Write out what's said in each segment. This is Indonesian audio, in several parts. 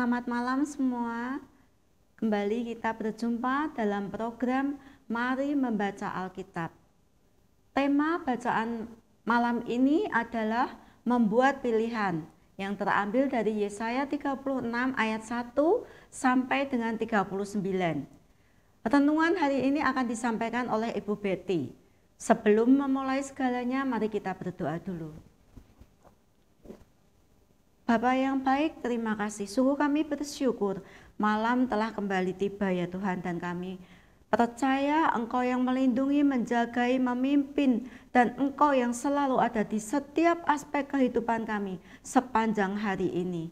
Selamat malam semua. Kembali kita berjumpa dalam program Mari Membaca Alkitab. Tema bacaan malam ini adalah membuat pilihan yang terambil dari Yesaya 36 ayat 1 sampai dengan 39. Renungan hari ini akan disampaikan oleh Ibu Betty. Sebelum memulai segalanya, mari kita berdoa dulu. Bapak yang baik, terima kasih. Sungguh kami bersyukur malam telah kembali tiba ya Tuhan dan kami percaya Engkau yang melindungi, menjagai, memimpin dan Engkau yang selalu ada di setiap aspek kehidupan kami sepanjang hari ini.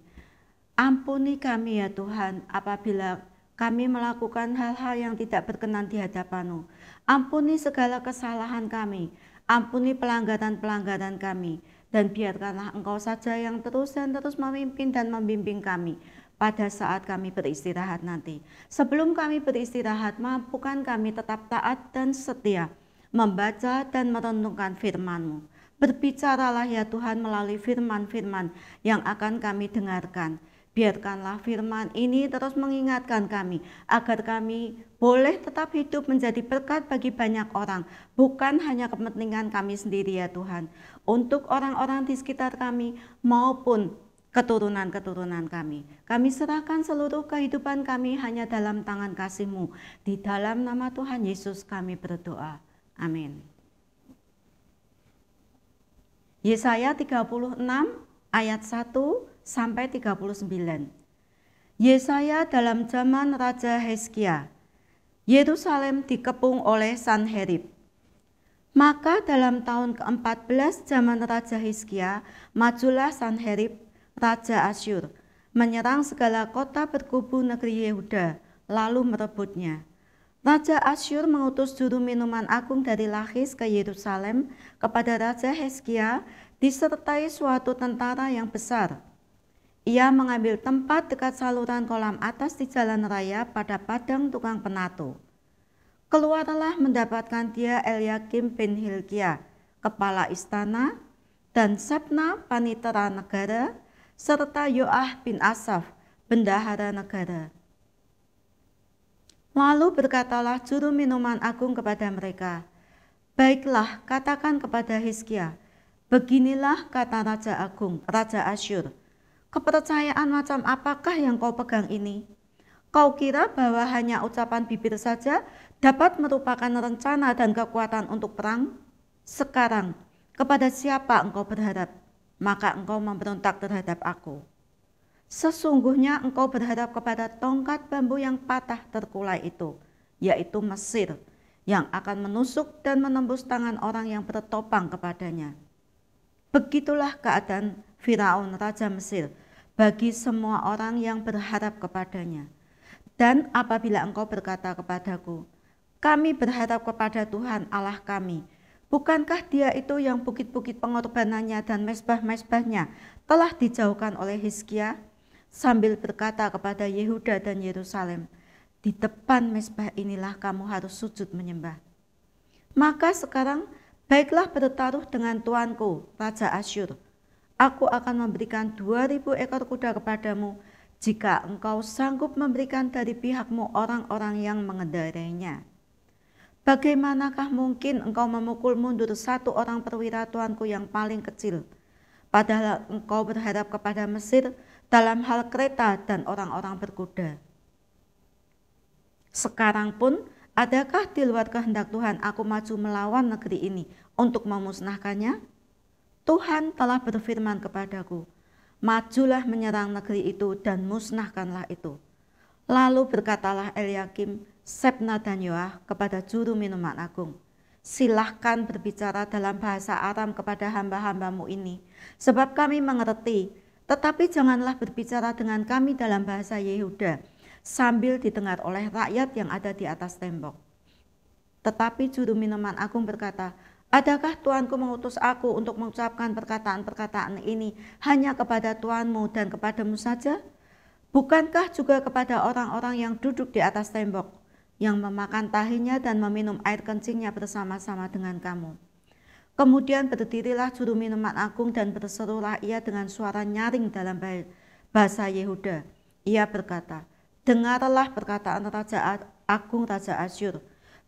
Ampuni kami ya Tuhan apabila kami melakukan hal-hal yang tidak berkenan di hadapan-Mu. Ampuni segala kesalahan kami, ampuni pelanggaran-pelanggaran kami dan biarkanlah engkau saja yang terus dan terus memimpin dan membimbing kami pada saat kami beristirahat nanti. Sebelum kami beristirahat, mampukan kami tetap taat dan setia, membaca dan merenungkan firman-Mu. Berbicaralah ya Tuhan melalui firman-firman yang akan kami dengarkan Biarkanlah firman ini terus mengingatkan kami agar kami boleh tetap hidup menjadi berkat bagi banyak orang, bukan hanya kepentingan kami sendiri ya Tuhan. Untuk orang-orang di sekitar kami maupun keturunan-keturunan kami. Kami serahkan seluruh kehidupan kami hanya dalam tangan kasih-Mu. Di dalam nama Tuhan Yesus kami berdoa. Amin. Yesaya 36 ayat 1 sampai 39. Yesaya dalam zaman Raja Heskia, Yerusalem dikepung oleh Sanherib. Maka dalam tahun ke-14 zaman Raja Heskia, majulah Sanherib, Raja Asyur, menyerang segala kota berkubu negeri Yehuda, lalu merebutnya. Raja Asyur mengutus juru minuman agung dari Lachis ke Yerusalem kepada Raja Heskia disertai suatu tentara yang besar. Ia mengambil tempat dekat saluran kolam atas di jalan raya pada padang tukang penato. Keluarlah mendapatkan dia Eliakim bin Hilkiah, kepala istana, dan Sabna panitera negara, serta Yoah bin Asaf, bendahara negara. Lalu berkatalah juru minuman agung kepada mereka, Baiklah, katakan kepada Hizkiah, Beginilah kata Raja Agung, Raja Asyur, kepercayaan macam apakah yang kau pegang ini? Kau kira bahwa hanya ucapan bibir saja dapat merupakan rencana dan kekuatan untuk perang? Sekarang, kepada siapa engkau berharap? Maka engkau memberontak terhadap aku. Sesungguhnya engkau berharap kepada tongkat bambu yang patah terkulai itu, yaitu Mesir, yang akan menusuk dan menembus tangan orang yang bertopang kepadanya.' Begitulah keadaan Firaun, Raja Mesir, bagi semua orang yang berharap kepadanya. Dan apabila engkau berkata kepadaku, kami berharap kepada Tuhan Allah kami, bukankah dia itu yang bukit-bukit pengorbanannya dan mesbah-mesbahnya telah dijauhkan oleh Hizkia? Sambil berkata kepada Yehuda dan Yerusalem, di depan mesbah inilah kamu harus sujud menyembah. Maka sekarang Baiklah bertaruh dengan tuanku, Raja Asyur. Aku akan memberikan 2000 ekor kuda kepadamu jika engkau sanggup memberikan dari pihakmu orang-orang yang mengendarainya. Bagaimanakah mungkin engkau memukul mundur satu orang perwira tuanku yang paling kecil, padahal engkau berharap kepada Mesir dalam hal kereta dan orang-orang berkuda? Sekarang pun, Adakah di luar kehendak Tuhan aku maju melawan negeri ini untuk memusnahkannya? Tuhan telah berfirman kepadaku, majulah menyerang negeri itu dan musnahkanlah itu. Lalu berkatalah Eliakim, Sepna dan Yoah kepada juru minuman agung, silahkan berbicara dalam bahasa Aram kepada hamba-hambamu ini, sebab kami mengerti, tetapi janganlah berbicara dengan kami dalam bahasa Yehuda, sambil ditengar oleh rakyat yang ada di atas tembok. Tetapi juru minuman agung berkata, Adakah Tuanku mengutus aku untuk mengucapkan perkataan-perkataan ini hanya kepada Tuanmu dan kepadamu saja? Bukankah juga kepada orang-orang yang duduk di atas tembok, yang memakan tahinya dan meminum air kencingnya bersama-sama dengan kamu? Kemudian berdirilah juru minuman agung dan berserulah ia dengan suara nyaring dalam bahasa Yehuda. Ia berkata, Dengarlah perkataan Raja Agung Raja Asyur.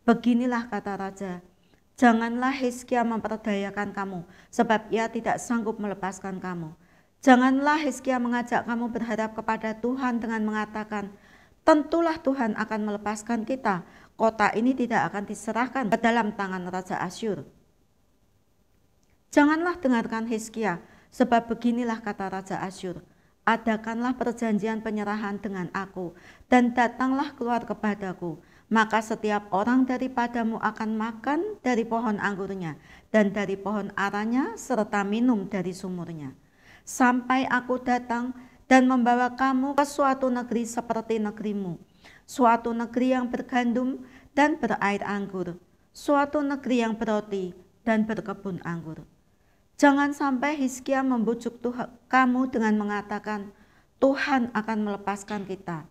Beginilah kata Raja, janganlah Hizkia memperdayakan kamu, sebab ia tidak sanggup melepaskan kamu. Janganlah Hizkia mengajak kamu berharap kepada Tuhan dengan mengatakan, tentulah Tuhan akan melepaskan kita, kota ini tidak akan diserahkan ke dalam tangan Raja Asyur. Janganlah dengarkan Hizkia, sebab beginilah kata Raja Asyur, adakanlah perjanjian penyerahan dengan aku, dan datanglah keluar kepadaku. Maka setiap orang daripadamu akan makan dari pohon anggurnya, dan dari pohon aranya, serta minum dari sumurnya. Sampai aku datang dan membawa kamu ke suatu negeri seperti negerimu, suatu negeri yang bergandum dan berair anggur, suatu negeri yang beroti dan berkebun anggur. Jangan sampai Hizkia membujuk Tuhan, kamu dengan mengatakan, Tuhan akan melepaskan kita.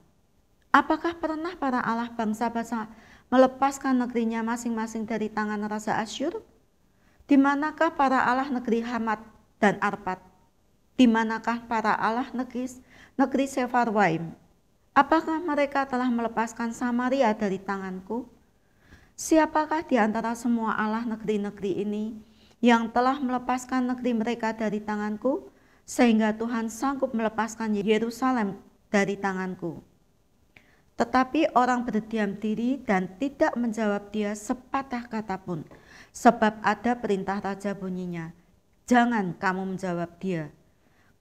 Apakah pernah para Allah bangsa-bangsa melepaskan negerinya masing-masing dari tangan Raja Asyur? Di manakah para Allah negeri Hamad dan Arpad? Di manakah para Allah negeri, negeri Sefarwaim? Apakah mereka telah melepaskan Samaria dari tanganku? Siapakah di antara semua Allah negeri-negeri ini yang telah melepaskan negeri mereka dari tanganku, sehingga Tuhan sanggup melepaskan Yerusalem dari tanganku. Tetapi orang berdiam diri dan tidak menjawab dia sepatah kata pun, sebab ada perintah raja bunyinya, jangan kamu menjawab dia.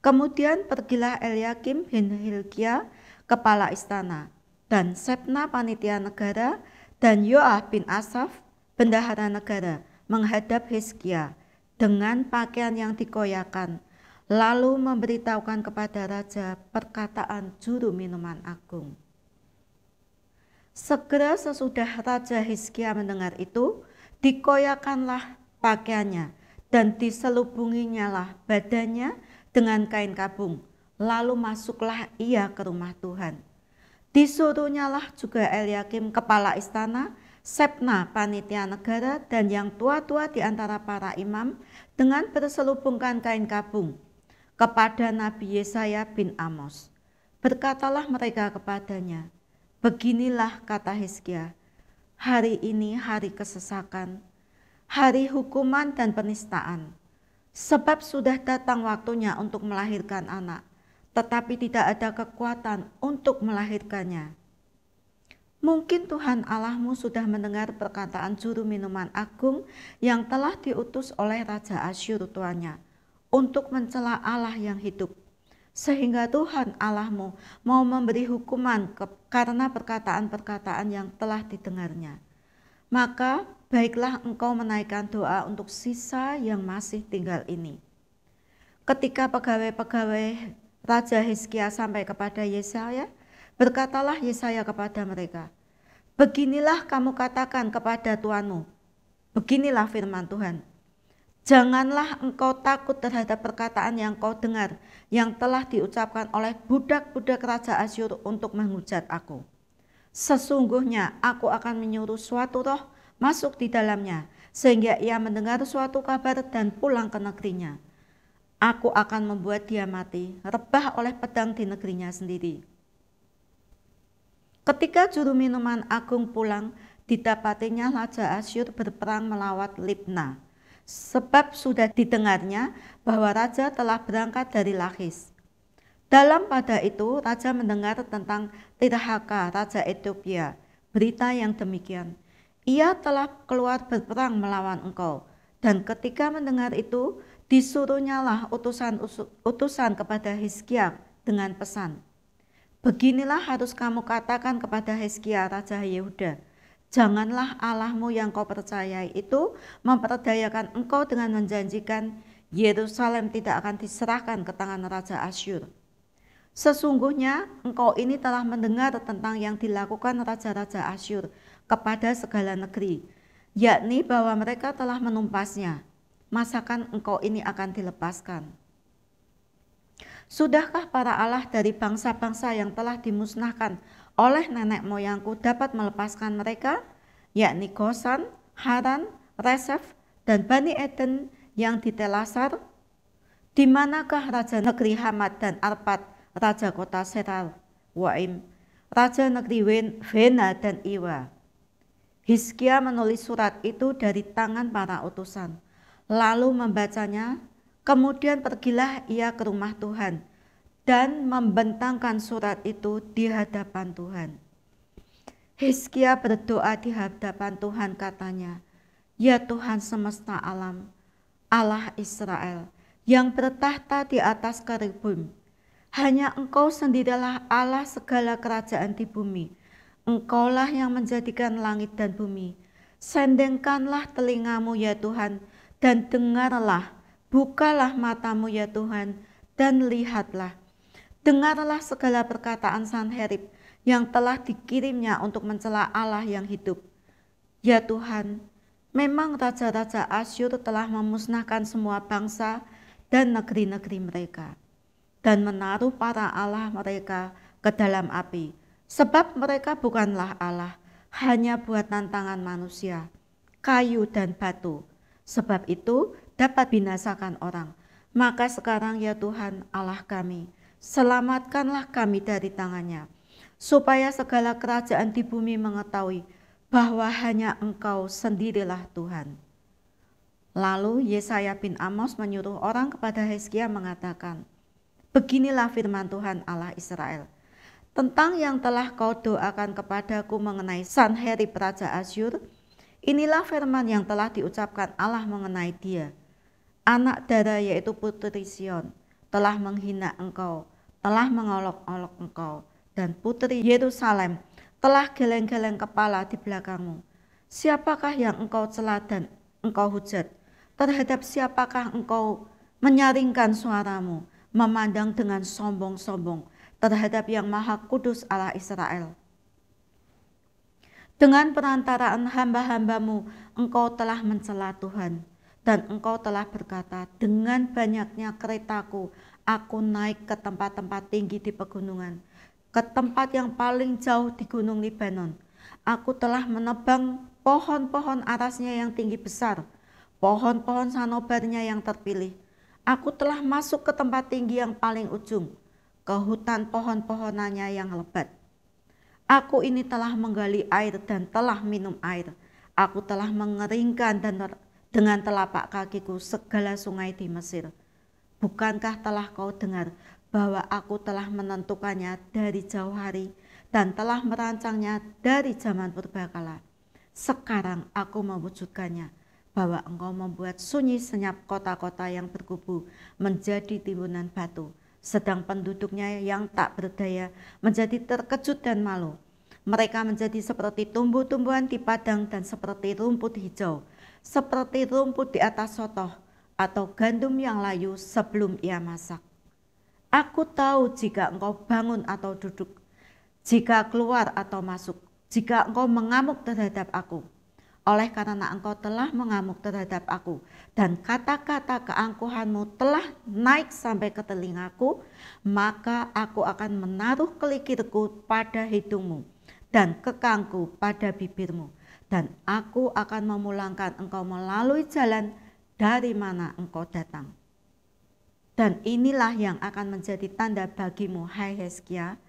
Kemudian pergilah Eliakim bin Hilkiah kepala istana, dan Sepna panitia negara, dan Yoah bin Asaf, bendahara negara, menghadap Hizkia dengan pakaian yang dikoyakan, lalu memberitahukan kepada raja perkataan juru minuman agung. Segera sesudah Raja Hizkia mendengar itu, dikoyakanlah pakaiannya dan diselubunginya lah badannya dengan kain kabung. Lalu masuklah ia ke rumah Tuhan. Disuruhnyalah juga Eliakim kepala istana Sepna panitia negara dan yang tua-tua di antara para imam dengan berselubungkan kain kabung kepada Nabi Yesaya bin Amos. Berkatalah mereka kepadanya, Beginilah kata Hizkia, hari ini hari kesesakan, hari hukuman dan penistaan. Sebab sudah datang waktunya untuk melahirkan anak, tetapi tidak ada kekuatan untuk melahirkannya. Mungkin Tuhan Allahmu sudah mendengar perkataan juru minuman agung yang telah diutus oleh Raja Asyur tuannya untuk mencela Allah yang hidup. Sehingga Tuhan Allahmu mau memberi hukuman ke, karena perkataan-perkataan yang telah didengarnya. Maka baiklah engkau menaikkan doa untuk sisa yang masih tinggal ini. Ketika pegawai-pegawai Raja Hizkia sampai kepada Yesaya, Berkatalah Yesaya kepada mereka, Beginilah kamu katakan kepada tuanmu, beginilah firman Tuhan. Janganlah engkau takut terhadap perkataan yang kau dengar, yang telah diucapkan oleh budak-budak Raja Asyur untuk menghujat aku. Sesungguhnya aku akan menyuruh suatu roh masuk di dalamnya, sehingga ia mendengar suatu kabar dan pulang ke negerinya. Aku akan membuat dia mati, rebah oleh pedang di negerinya sendiri.' Ketika juru minuman agung pulang, didapatinya Raja Asyur berperang melawat Libna. Sebab sudah didengarnya bahwa Raja telah berangkat dari Lachis. Dalam pada itu, Raja mendengar tentang Tirhaka, Raja Ethiopia, berita yang demikian. Ia telah keluar berperang melawan engkau. Dan ketika mendengar itu, disuruhnyalah utusan-utusan kepada Hizkiah dengan pesan, Beginilah harus kamu katakan kepada Hizkia Raja Yehuda. Janganlah Allahmu yang kau percayai itu memperdayakan engkau dengan menjanjikan Yerusalem tidak akan diserahkan ke tangan Raja Asyur. Sesungguhnya engkau ini telah mendengar tentang yang dilakukan Raja-Raja Asyur kepada segala negeri, yakni bahwa mereka telah menumpasnya. Masakan engkau ini akan dilepaskan. Sudahkah para Allah dari bangsa-bangsa yang telah dimusnahkan oleh nenek moyangku dapat melepaskan mereka? Yakni Gosan, Haran, Resef, dan Bani Eden yang ditelasar? Dimanakah Di manakah Raja Negeri Hamad dan Arpad, Raja Kota Setal Waim, Raja Negeri Vena dan Iwa? Hiskia menulis surat itu dari tangan para utusan, lalu membacanya Kemudian pergilah ia ke rumah Tuhan dan membentangkan surat itu di hadapan Tuhan. Hizkia berdoa di hadapan Tuhan katanya, Ya Tuhan semesta alam, Allah Israel, yang bertahta di atas keribun. Hanya engkau sendirilah Allah segala kerajaan di bumi. Engkaulah yang menjadikan langit dan bumi. Sendengkanlah telingamu ya Tuhan, dan dengarlah Bukalah matamu ya Tuhan, dan lihatlah. Dengarlah segala perkataan Sanherib yang telah dikirimnya untuk mencela Allah yang hidup. Ya Tuhan, memang raja-raja Asyur telah memusnahkan semua bangsa dan negeri-negeri mereka dan menaruh para Allah mereka ke dalam api, sebab mereka bukanlah Allah, hanya buatan tangan manusia, kayu dan batu. Sebab itu dapat binasakan orang. Maka sekarang ya Tuhan Allah kami, selamatkanlah kami dari tangannya, supaya segala kerajaan di bumi mengetahui bahwa hanya engkau sendirilah Tuhan. Lalu Yesaya bin Amos menyuruh orang kepada Hezkia mengatakan, Beginilah firman Tuhan Allah Israel, tentang yang telah kau doakan kepadaku mengenai Sanheri Praja Asyur, inilah firman yang telah diucapkan Allah mengenai dia.' anak dara yaitu putri Sion, telah menghina engkau, telah mengolok-olok engkau, dan putri Yerusalem telah geleng-geleng kepala di belakangmu. Siapakah yang engkau celah dan engkau hujat? Terhadap siapakah engkau menyaringkan suaramu, memandang dengan sombong-sombong terhadap yang maha kudus Allah Israel? Dengan perantaraan hamba-hambamu, engkau telah mencela Tuhan dan engkau telah berkata, dengan banyaknya keretaku, aku naik ke tempat-tempat tinggi di pegunungan, ke tempat yang paling jauh di gunung Libanon. Aku telah menebang pohon-pohon atasnya yang tinggi besar, pohon-pohon sanobarnya yang terpilih. Aku telah masuk ke tempat tinggi yang paling ujung, ke hutan pohon-pohonannya yang lebat. Aku ini telah menggali air dan telah minum air. Aku telah mengeringkan dan dengan telapak kakiku segala sungai di Mesir. Bukankah telah kau dengar bahwa aku telah menentukannya dari jauh hari dan telah merancangnya dari zaman purbakala? Sekarang aku mewujudkannya bahwa engkau membuat sunyi senyap kota-kota yang berkubu menjadi timbunan batu, sedang penduduknya yang tak berdaya menjadi terkejut dan malu. Mereka menjadi seperti tumbuh-tumbuhan di padang dan seperti rumput hijau seperti rumput di atas sotoh atau gandum yang layu sebelum ia masak. Aku tahu jika engkau bangun atau duduk, jika keluar atau masuk, jika engkau mengamuk terhadap aku. Oleh karena engkau telah mengamuk terhadap aku, dan kata-kata keangkuhanmu telah naik sampai ke telingaku, maka aku akan menaruh kelikirku pada hidungmu, dan kekangku pada bibirmu dan aku akan memulangkan engkau melalui jalan dari mana engkau datang. Dan inilah yang akan menjadi tanda bagimu, hai Heskia.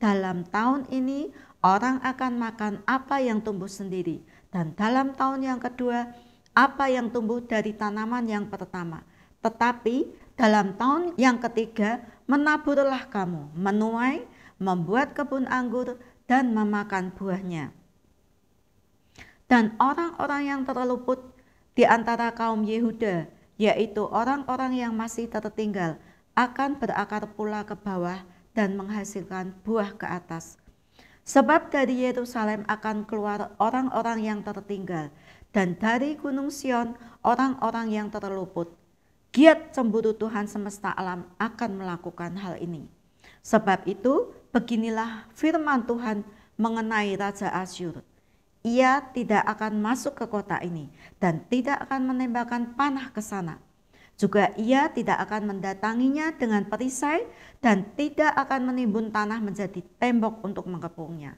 Dalam tahun ini, orang akan makan apa yang tumbuh sendiri. Dan dalam tahun yang kedua, apa yang tumbuh dari tanaman yang pertama. Tetapi dalam tahun yang ketiga, menaburlah kamu, menuai, membuat kebun anggur, dan memakan buahnya dan orang-orang yang terluput di antara kaum Yehuda, yaitu orang-orang yang masih tertinggal, akan berakar pula ke bawah dan menghasilkan buah ke atas. Sebab dari Yerusalem akan keluar orang-orang yang tertinggal, dan dari Gunung Sion orang-orang yang terluput. Giat cemburu Tuhan semesta alam akan melakukan hal ini. Sebab itu, beginilah firman Tuhan mengenai Raja Asyur ia tidak akan masuk ke kota ini dan tidak akan menembakkan panah ke sana. Juga ia tidak akan mendatanginya dengan perisai dan tidak akan menimbun tanah menjadi tembok untuk mengepungnya.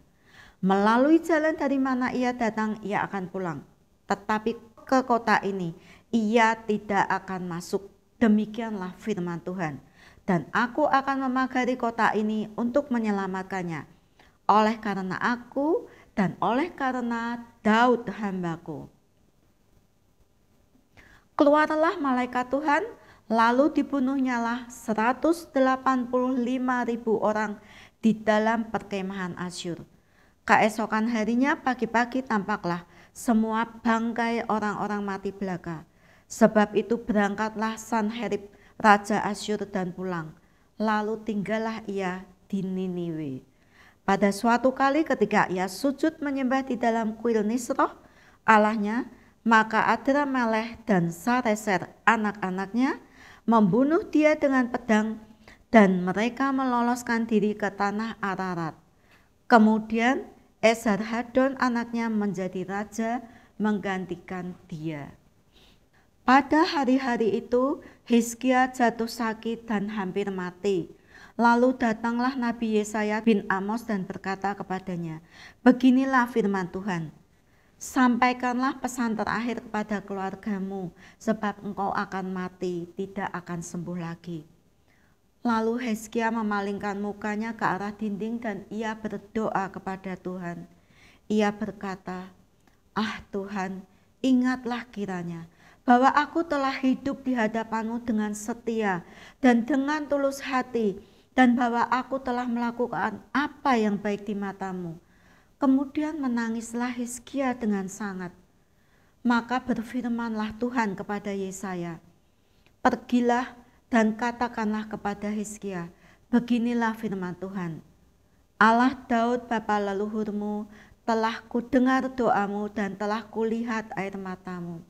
Melalui jalan dari mana ia datang, ia akan pulang. Tetapi ke kota ini, ia tidak akan masuk. Demikianlah firman Tuhan. Dan aku akan memagari kota ini untuk menyelamatkannya. Oleh karena aku dan oleh karena Daud hambaku. Keluarlah malaikat Tuhan, lalu dibunuhnyalah 185 ribu orang di dalam perkemahan Asyur. Keesokan harinya pagi-pagi tampaklah semua bangkai orang-orang mati belaka. Sebab itu berangkatlah Sanherib, Raja Asyur dan pulang. Lalu tinggallah ia di Niniwe. Pada suatu kali ketika ia sujud menyembah di dalam kuil Nisroh, Allahnya, maka Meleh dan Sareser anak-anaknya membunuh dia dengan pedang dan mereka meloloskan diri ke tanah Ararat. Kemudian Hadon anaknya menjadi raja menggantikan dia. Pada hari-hari itu, Hizkia jatuh sakit dan hampir mati. Lalu datanglah Nabi Yesaya bin Amos dan berkata kepadanya, Beginilah firman Tuhan, Sampaikanlah pesan terakhir kepada keluargamu, sebab engkau akan mati, tidak akan sembuh lagi. Lalu Heskia memalingkan mukanya ke arah dinding dan ia berdoa kepada Tuhan. Ia berkata, Ah Tuhan, ingatlah kiranya, bahwa aku telah hidup di hadapanmu dengan setia dan dengan tulus hati, dan bahwa aku telah melakukan apa yang baik di matamu. Kemudian menangislah Hizkia dengan sangat. Maka berfirmanlah Tuhan kepada Yesaya, Pergilah dan katakanlah kepada Hizkia, Beginilah firman Tuhan, Allah Daud bapa leluhurmu telah kudengar doamu dan telah kulihat air matamu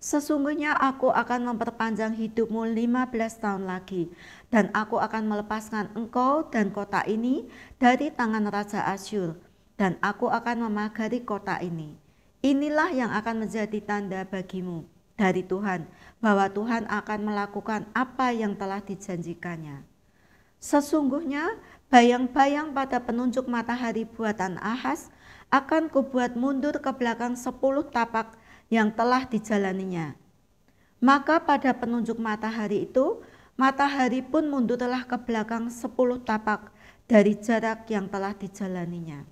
Sesungguhnya aku akan memperpanjang hidupmu 15 tahun lagi, dan aku akan melepaskan engkau dan kota ini dari tangan Raja Asyur, dan aku akan memagari kota ini. Inilah yang akan menjadi tanda bagimu dari Tuhan, bahwa Tuhan akan melakukan apa yang telah dijanjikannya. Sesungguhnya bayang-bayang pada penunjuk matahari buatan Ahas akan kubuat mundur ke belakang sepuluh tapak yang telah dijalaninya. Maka pada penunjuk matahari itu, matahari pun mundur telah ke belakang sepuluh tapak dari jarak yang telah dijalaninya.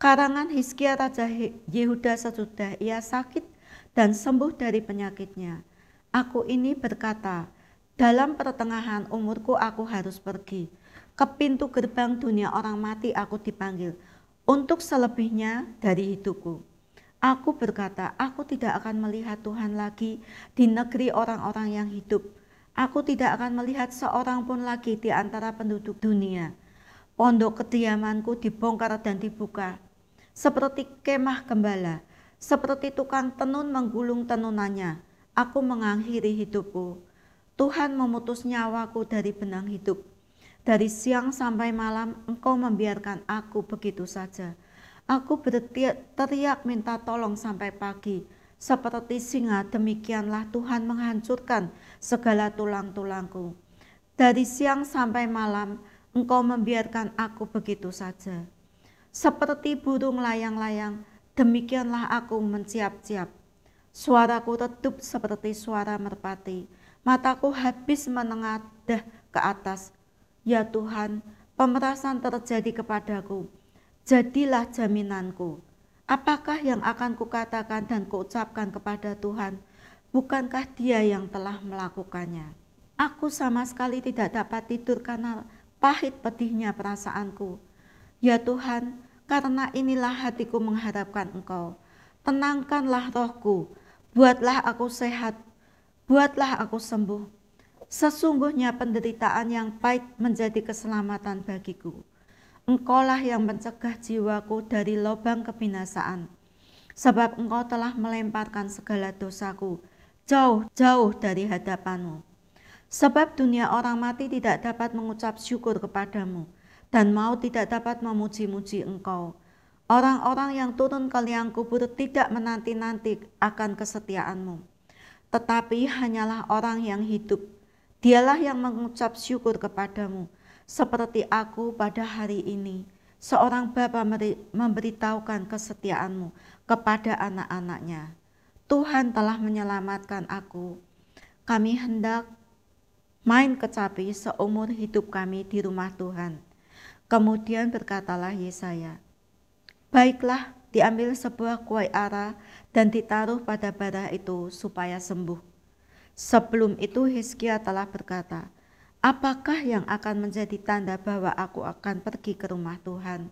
Karangan Hizkia Raja Yehuda sesudah ia sakit dan sembuh dari penyakitnya. Aku ini berkata, dalam pertengahan umurku aku harus pergi. Ke pintu gerbang dunia orang mati aku dipanggil. Untuk selebihnya dari hidupku. Aku berkata, aku tidak akan melihat Tuhan lagi di negeri orang-orang yang hidup. Aku tidak akan melihat seorang pun lagi di antara penduduk dunia. Pondok kediamanku dibongkar dan dibuka. Seperti kemah gembala, seperti tukang tenun menggulung tenunannya, aku mengakhiri hidupku. Tuhan memutus nyawaku dari benang hidup. Dari siang sampai malam, engkau membiarkan aku begitu saja.' Aku berteriak minta tolong sampai pagi. Seperti singa, demikianlah Tuhan menghancurkan segala tulang-tulangku. Dari siang sampai malam, engkau membiarkan aku begitu saja. Seperti burung layang-layang, demikianlah aku menciap-ciap. Suaraku redup seperti suara merpati. Mataku habis menengadah ke atas. Ya Tuhan, pemerasan terjadi kepadaku jadilah jaminanku. Apakah yang akan kukatakan dan kuucapkan kepada Tuhan? Bukankah Dia yang telah melakukannya? Aku sama sekali tidak dapat tidur karena pahit pedihnya perasaanku. Ya Tuhan, karena inilah hatiku mengharapkan Engkau. Tenangkanlah rohku, buatlah aku sehat, buatlah aku sembuh. Sesungguhnya penderitaan yang pahit menjadi keselamatan bagiku Engkaulah yang mencegah jiwaku dari lubang kebinasaan, sebab engkau telah melemparkan segala dosaku jauh-jauh dari hadapanmu. Sebab dunia orang mati tidak dapat mengucap syukur kepadamu, dan mau tidak dapat memuji-muji engkau. Orang-orang yang turun ke liang kubur tidak menanti-nanti akan kesetiaanmu. Tetapi hanyalah orang yang hidup, dialah yang mengucap syukur kepadamu, seperti aku pada hari ini. Seorang bapa memberitahukan kesetiaanmu kepada anak-anaknya. Tuhan telah menyelamatkan aku. Kami hendak main kecapi seumur hidup kami di rumah Tuhan. Kemudian berkatalah Yesaya, Baiklah, diambil sebuah kuai ara dan ditaruh pada bara itu supaya sembuh. Sebelum itu Hizkia telah berkata, Apakah yang akan menjadi tanda bahwa aku akan pergi ke rumah Tuhan?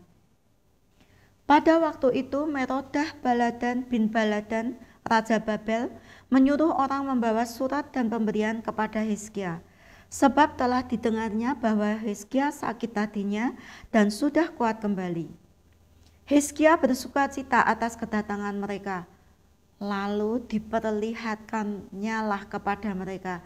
Pada waktu itu Merodah Baladan bin Baladan, Raja Babel, menyuruh orang membawa surat dan pemberian kepada Hizkia. Sebab telah didengarnya bahwa Hizkia sakit hatinya dan sudah kuat kembali. Hizkia bersuka cita atas kedatangan mereka. Lalu diperlihatkannya lah kepada mereka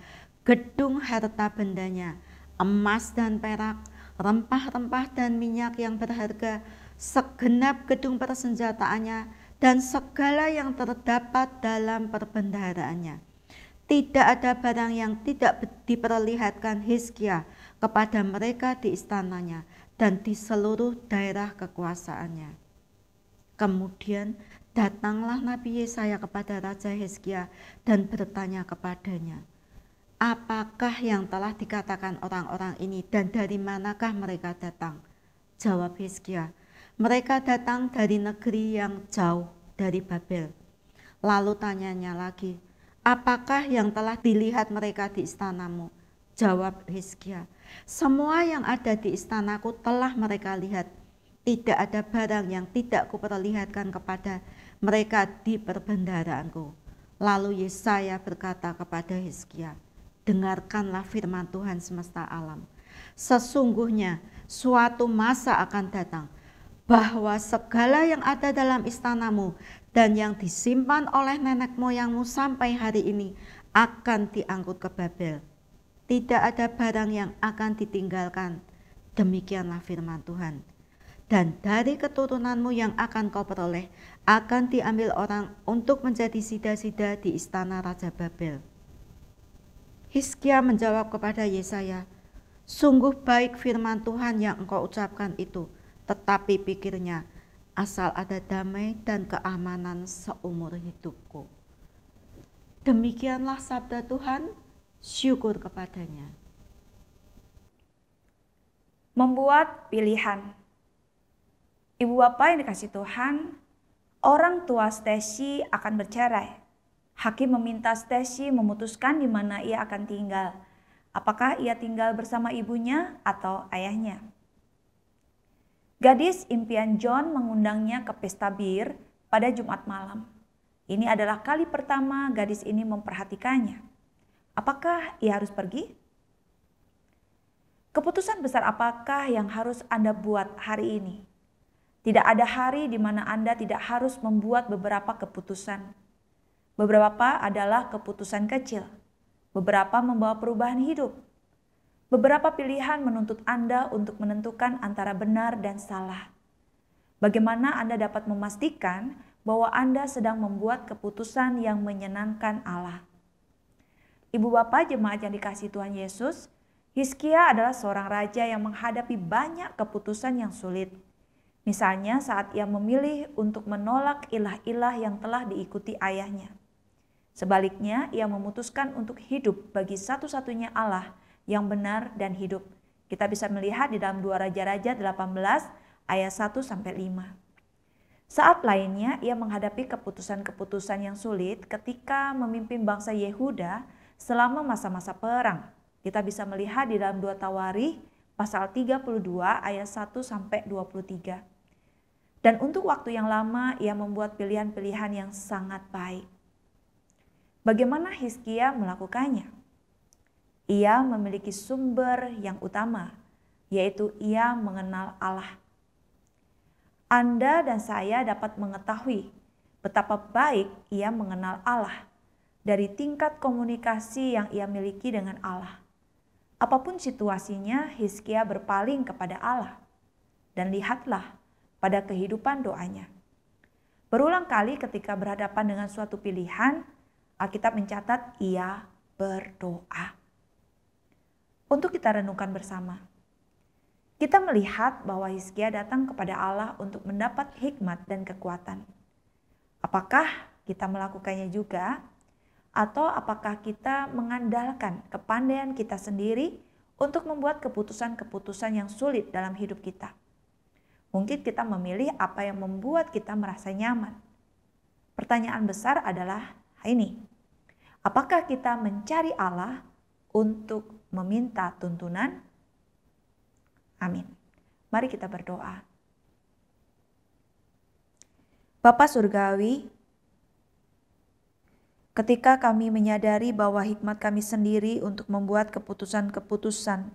gedung harta bendanya, emas dan perak, rempah-rempah dan minyak yang berharga, segenap gedung persenjataannya, dan segala yang terdapat dalam perbendaharaannya. Tidak ada barang yang tidak diperlihatkan Hizkia kepada mereka di istananya dan di seluruh daerah kekuasaannya. Kemudian datanglah Nabi Yesaya kepada Raja Hizkia dan bertanya kepadanya, apakah yang telah dikatakan orang-orang ini dan dari manakah mereka datang? Jawab Hizkia, mereka datang dari negeri yang jauh dari Babel. Lalu tanyanya lagi, apakah yang telah dilihat mereka di istanamu? Jawab Hizkia, semua yang ada di istanaku telah mereka lihat. Tidak ada barang yang tidak kuperlihatkan kepada mereka di perbendaharaanku. Lalu Yesaya berkata kepada Hizkia, dengarkanlah firman Tuhan semesta alam. Sesungguhnya suatu masa akan datang bahwa segala yang ada dalam istanamu dan yang disimpan oleh nenek moyangmu sampai hari ini akan diangkut ke Babel. Tidak ada barang yang akan ditinggalkan. Demikianlah firman Tuhan. Dan dari keturunanmu yang akan kau peroleh akan diambil orang untuk menjadi sida-sida di istana Raja Babel. Hiskia menjawab kepada Yesaya, Sungguh baik firman Tuhan yang engkau ucapkan itu, tetapi pikirnya, asal ada damai dan keamanan seumur hidupku. Demikianlah sabda Tuhan, syukur kepadanya. Membuat pilihan. Ibu bapak yang dikasih Tuhan, orang tua Stacy akan bercerai Hakim meminta Stacy memutuskan di mana ia akan tinggal. Apakah ia tinggal bersama ibunya atau ayahnya? Gadis impian John mengundangnya ke pesta bir pada Jumat malam. Ini adalah kali pertama gadis ini memperhatikannya. Apakah ia harus pergi? Keputusan besar apakah yang harus Anda buat hari ini? Tidak ada hari di mana Anda tidak harus membuat beberapa keputusan. Beberapa adalah keputusan kecil, beberapa membawa perubahan hidup. Beberapa pilihan menuntut Anda untuk menentukan antara benar dan salah. Bagaimana Anda dapat memastikan bahwa Anda sedang membuat keputusan yang menyenangkan Allah? Ibu bapak jemaat yang dikasih Tuhan Yesus, Hiskia adalah seorang raja yang menghadapi banyak keputusan yang sulit. Misalnya saat ia memilih untuk menolak ilah-ilah yang telah diikuti ayahnya. Sebaliknya, ia memutuskan untuk hidup bagi satu-satunya Allah yang benar dan hidup. Kita bisa melihat di dalam dua Raja-Raja 18 ayat 1 sampai 5. Saat lainnya, ia menghadapi keputusan-keputusan yang sulit ketika memimpin bangsa Yehuda selama masa-masa perang. Kita bisa melihat di dalam dua Tawari pasal 32 ayat 1 sampai 23. Dan untuk waktu yang lama ia membuat pilihan-pilihan yang sangat baik. Bagaimana Hiskia melakukannya? Ia memiliki sumber yang utama, yaitu ia mengenal Allah. Anda dan saya dapat mengetahui betapa baik ia mengenal Allah dari tingkat komunikasi yang ia miliki dengan Allah. Apapun situasinya, Hizkia berpaling kepada Allah. Dan lihatlah pada kehidupan doanya. Berulang kali ketika berhadapan dengan suatu pilihan, Alkitab mencatat ia berdoa. Untuk kita renungkan bersama. Kita melihat bahwa Hizkia datang kepada Allah untuk mendapat hikmat dan kekuatan. Apakah kita melakukannya juga? Atau apakah kita mengandalkan kepandaian kita sendiri untuk membuat keputusan-keputusan yang sulit dalam hidup kita? Mungkin kita memilih apa yang membuat kita merasa nyaman. Pertanyaan besar adalah, ini. Apakah kita mencari Allah untuk meminta tuntunan? Amin. Mari kita berdoa. Bapa Surgawi, ketika kami menyadari bahwa hikmat kami sendiri untuk membuat keputusan-keputusan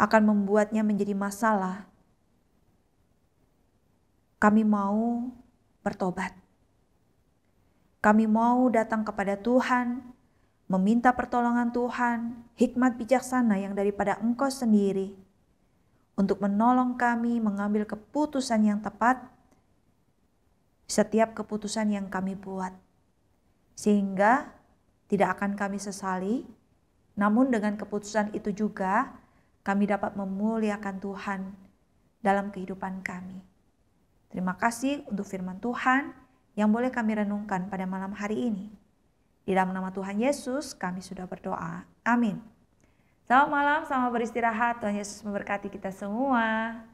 akan membuatnya menjadi masalah, kami mau bertobat. Kami mau datang kepada Tuhan, meminta pertolongan Tuhan, hikmat bijaksana yang daripada Engkau sendiri, untuk menolong kami mengambil keputusan yang tepat setiap keputusan yang kami buat, sehingga tidak akan kami sesali. Namun, dengan keputusan itu juga kami dapat memuliakan Tuhan dalam kehidupan kami. Terima kasih untuk firman Tuhan yang boleh kami renungkan pada malam hari ini. Di dalam nama Tuhan Yesus kami sudah berdoa. Amin. Selamat malam, selamat beristirahat. Tuhan Yesus memberkati kita semua.